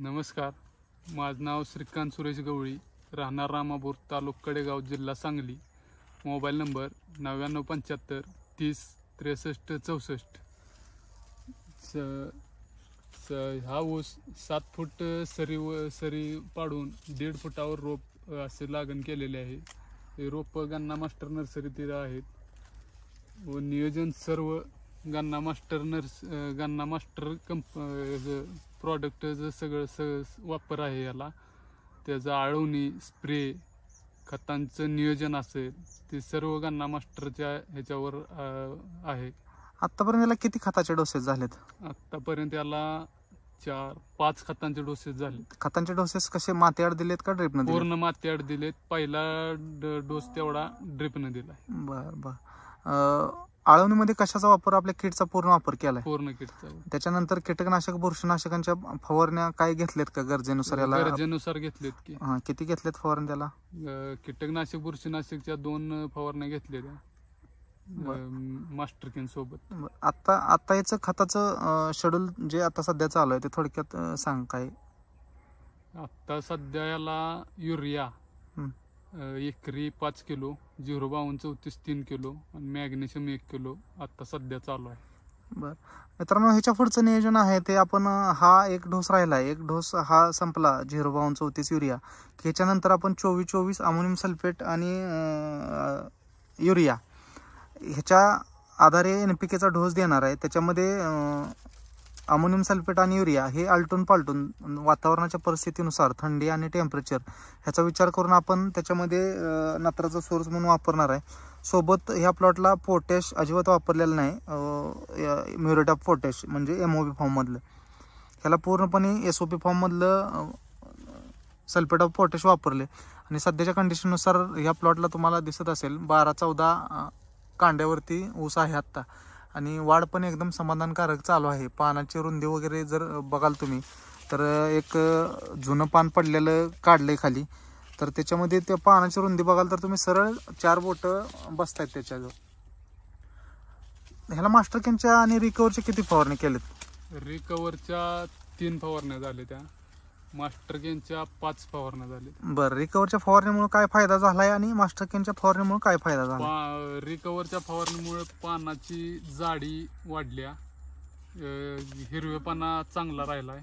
नमस्कार माझं नाव श्रीकांत सुरेश गवळी राहणार रामापूर तालुक कडेगाव जिल्हा सांगली मोबाईल नंबर नव्याण्णव पंच्याहत्तर तीस त्रेसष्ट चौसष्ट स स हा ऊस सात फूट सरी व सरी पाडून दीड फुटावर रोप असे लागण केलेले आहे हे रोप गन्ना मास्टर नर्सरी तिथं आहेत व नियोजन सर्व गन्ना मास्टर नर्स गन्ना मास्टर कंप प्रॉडक्टचं सगळं स वापर आहे याला त्याचं आळवणी स्प्रे खतांचं नियोजन असेल ते सर्व गन्ना मास्टरच्या ह्याच्यावर आहे आतापर्यंत याला किती खताचे डोसेस झालेत आतापर्यंत याला चार पाच खतांचे डोसेस झाले खतांचे डोसेस कसे मातीआड दिलेत का ड्रिपनं पूर्ण मातीआड दिलेत पहिला डोस तेवढा ड्रिपनं दिला बर बर आळवणीमध्ये कशाचा वापर आपल्या किटचा पूर्ण वापर केलाय पूर्ण किटचा त्याच्यानंतर कीटकनाशक बुरशीनाशकांच्या फवारण्या काय घेतलेत का गरजेनुसार याला गरजेनुसार घेतलेत की हां किती घेतलेत फवारण त्याला कीटकनाशक बुरशीनाशकच्या दोन फवारण्या घेतलेल्या मास्टर किन सोबत आता आता याचं खताचं शेड्यूल जे आता सध्या चालू आहे ते थोडक्यात सांग काय आता सध्या याला युरिया एकरी पाच किलो झिरो उंच चौतीस तीन किलो आणि मॅग्नेशियम एक किलो आता सध्या चालू आहे बर मित्रांनो ह्याच्या पुढचं नियोजन आहे ते आपण हा एक डोस राहिला एक डोस हा संपला झिरो बावन चौतीस युरिया ह्याच्यानंतर आपण चोवीस चोवीस अमोनियम सल्फेट आणि युरिया ह्याच्या आधारे एन पी केचा डोस देणार आहे त्याच्यामध्ये अमोनियम सल्फेट आणि युरिया हे आलटून पालटून वातावरणाच्या परिस्थितीनुसार थंडी आणि टेम्परेचर ह्याचा विचार करून आपण त्याच्यामध्ये नत्राचा सोर्स म्हणून वापरणार आहे सोबत ह्या प्लॉटला पोटॅश अजिबात वापरलेलं नाही म्युरेट ऑफ पोटॅश म्हणजे एम ओ बी फॉर्ममधलं ह्याला पूर्णपणे एस ओ पी फॉर्ममधलं सल्फेट ऑफ पोटॅश वापरले आणि सध्याच्या कंडिशननुसार ह्या प्लॉटला तुम्हाला दिसत असेल बारा चौदा कांड्यावरती ऊस आहे आत्ता आणि वाढ पण एकदम समाधानकारक चालू आहे पानाची रुंदी वगैरे जर बघाल तुम्ही तर एक जुनं पान पडलेलं काढलं खाली तर त्याच्यामध्ये त्या पानाची रुंदी बघाल तर तुम्ही सरळ चार बोटं आहेत त्याच्याजवळ ह्याला मास्टर कॅनच्या आणि रिकवरच्या किती फवारणी केल्यात रिकवरच्या तीन फवारण्या झाल्या त्या मास्टर केनच्या पाच फवारण्या झाल्या बरं रिकव्हरच्या फवारणीमुळे काय फायदा झालाय आणि मास्टर केनच्या फवारणीमुळे काय फायदा झाला रिकवरच्या रिकव्हरच्या फवारणीमुळे पानाची जाडी वाढल्या हिरवे हिरवेपणा चांगला राहिलाय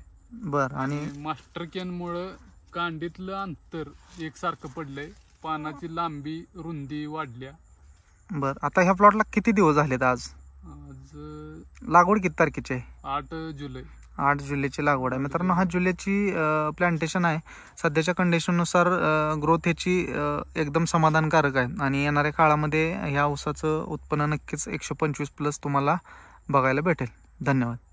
बर आणि मास्टर मुळे कांडीतलं अंतर एकसारखं पडलंय पानाची लांबी रुंदी वाढल्या बर आता ह्या प्लॉटला किती दिवस झालेत आज आज लागवड किती तारखेची आहे आठ जुलै आठ जुलैची लागवड आहे मित्रांनो हा जुलैची प्लांटेशन आहे सध्याच्या कंडिशननुसार ग्रोथ ह्याची एकदम समाधानकारक आहे आणि येणाऱ्या काळामध्ये ह्या ऊसाचं उत्पन्न नक्कीच एकशे पंचवीस प्लस तुम्हाला बघायला भेटेल धन्यवाद